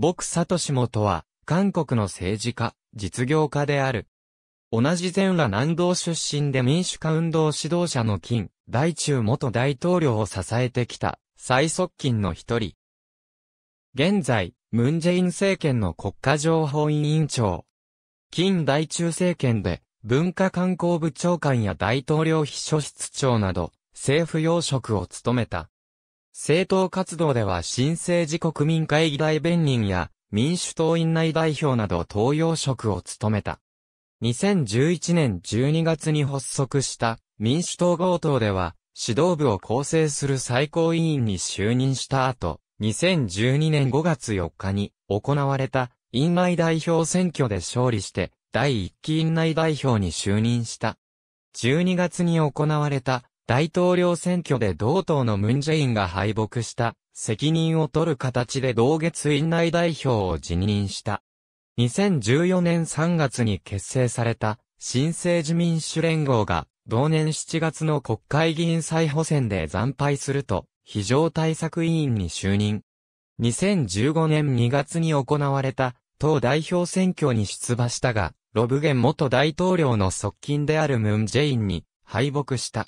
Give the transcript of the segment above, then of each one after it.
僕聡元は、韓国の政治家、実業家である。同じ全羅南道出身で民主化運動指導者の金、大中元大統領を支えてきた、最側近の一人。現在、ムンジェイン政権の国家情報委員長。金大中政権で、文化観光部長官や大統領秘書室長など、政府要職を務めた。政党活動では新政治国民会議大弁人や民主党院内代表など東洋職を務めた。2011年12月に発足した民主党合党では指導部を構成する最高委員に就任した後、2012年5月4日に行われた院内代表選挙で勝利して第1期院内代表に就任した。12月に行われた大統領選挙で同党のムンジェインが敗北した、責任を取る形で同月院内代表を辞任した。2014年3月に結成された、新生自民主連合が、同年7月の国会議員再補選で惨敗すると、非常対策委員に就任。2015年2月に行われた、党代表選挙に出馬したが、ロ・ブゲン元大統領の側近であるムン・ジェインに敗北した。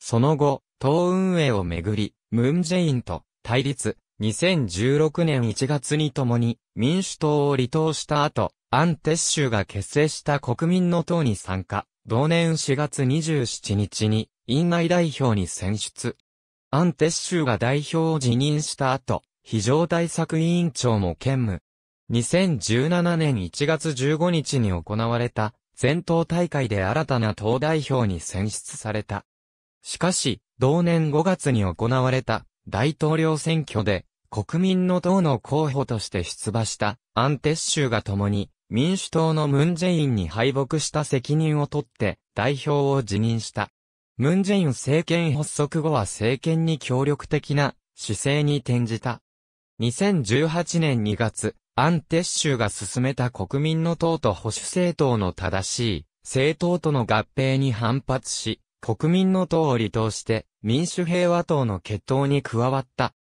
その後、党運営をめぐり、ムンジェインと対立、2016年1月に共に民主党を離党した後、アン・テッシュが結成した国民の党に参加、同年4月27日に院内代表に選出。アン・テッシュが代表を辞任した後、非常対策委員長も兼務。2017年1月15日に行われた全党大会で新たな党代表に選出された。しかし、同年5月に行われた大統領選挙で、国民の党の候補として出馬したアンテッシュが共に民主党のムン・ジェインに敗北した責任を取って代表を辞任した。ムン・ジェイン政権発足後は政権に協力的な姿勢に転じた。2018年2月、アンテッシュが進めた国民の党と保守政党の正しい政党との合併に反発し、国民の党を離党して民主平和党の決闘に加わった。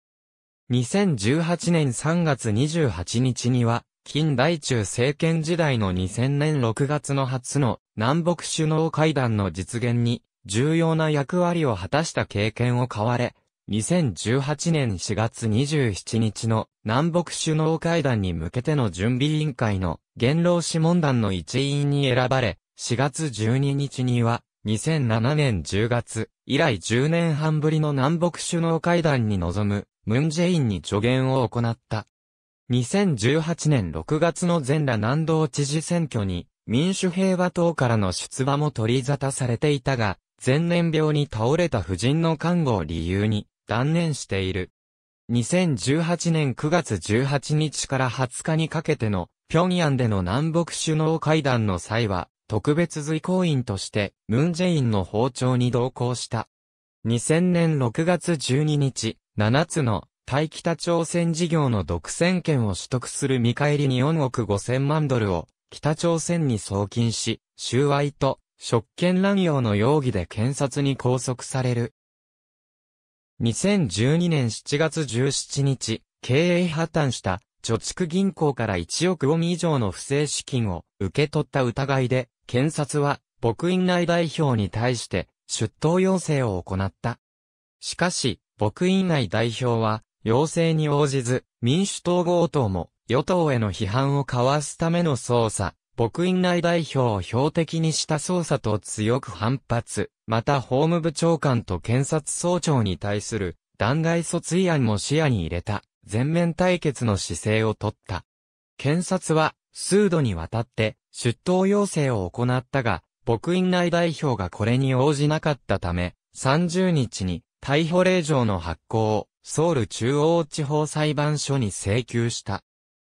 2018年3月28日には、近代中政権時代の2000年6月の初の南北首脳会談の実現に重要な役割を果たした経験を買われ、2018年4月27日の南北首脳会談に向けての準備委員会の元老諮問団の一員に選ばれ、4月12日には2007年10月、以来10年半ぶりの南北首脳会談に臨む、ムンジェインに助言を行った。2018年6月の全羅南道知事選挙に、民主平和党からの出馬も取り沙汰されていたが、前年病に倒れた夫人の看護を理由に断念している。2018年9月18日から20日にかけての平壌での南北首脳会談の際は、特別随行員として、ムン・ジェインの包丁に同行した。2000年6月12日、7つの対北朝鮮事業の独占権を取得する見返りに4億5000万ドルを北朝鮮に送金し、収賄と職権乱用の容疑で検察に拘束される。2012年7月17日、経営破綻した貯蓄銀行から1億ウォン以上の不正資金を受け取った疑いで、検察は、牧院内代表に対して、出頭要請を行った。しかし、牧院内代表は、要請に応じず、民主党強盗も、与党への批判を交わすための捜査、牧院内代表を標的にした捜査と強く反発、また法務部長官と検察総長に対する、弾劾訴追案も視野に入れた。全面対決の姿勢をとった。検察は、数度にわたって、出頭要請を行ったが、牧院内代表がこれに応じなかったため、30日に、逮捕令状の発行を、ソウル中央地方裁判所に請求した。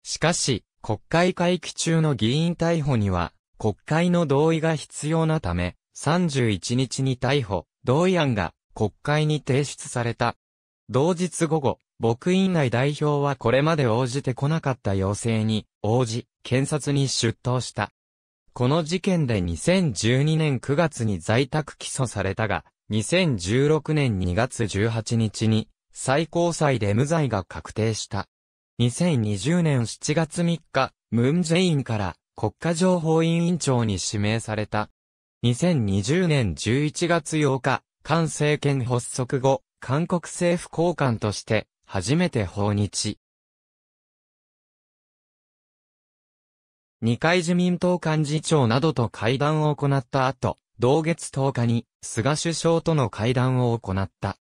しかし、国会会期中の議員逮捕には、国会の同意が必要なため、31日に逮捕、同意案が国会に提出された。同日午後、僕院内代表はこれまで応じてこなかった要請に応じ、検察に出頭した。この事件で2012年9月に在宅起訴されたが、2016年2月18日に最高裁で無罪が確定した。2020年7月3日、ムン・ジェインから国家情報委員長に指名された。2020年11月8日、菅政権発足後、韓国政府高官として初めて訪日。二階自民党幹事長などと会談を行った後、同月10日に菅首相との会談を行った。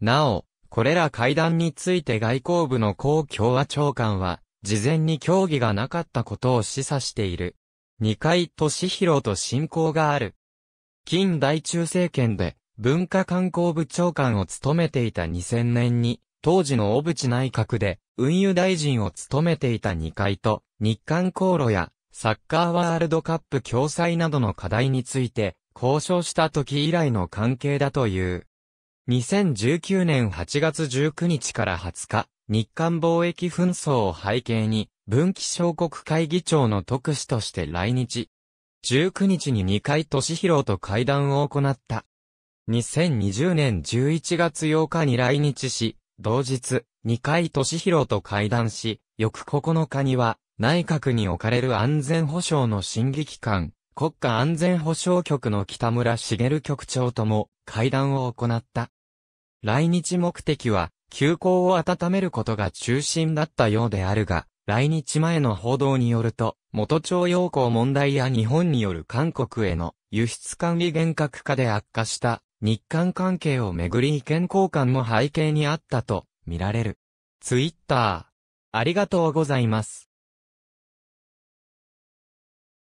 なお、これら会談について外交部の公共和長官は、事前に協議がなかったことを示唆している。二階俊弘と親交がある。近代中政権で文化観光部長官を務めていた2000年に、当時の小渕内閣で運輸大臣を務めていた二階と、日韓航路やサッカーワールドカップ共催などの課題について、交渉した時以来の関係だという。2019年8月19日から20日、日韓貿易紛争を背景に、分岐小国会議長の特使として来日。19日に2回都市広と会談を行った。2020年11月8日に来日し、同日、二階俊博と会談し、翌9日には、内閣に置かれる安全保障の審議機関、国家安全保障局の北村茂局長とも会談を行った。来日目的は、休校を温めることが中心だったようであるが、来日前の報道によると、元徴用工問題や日本による韓国への輸出管理厳格化で悪化した日韓関係をめぐり意見交換も背景にあったと見られる。ツイッター。ありがとうございます。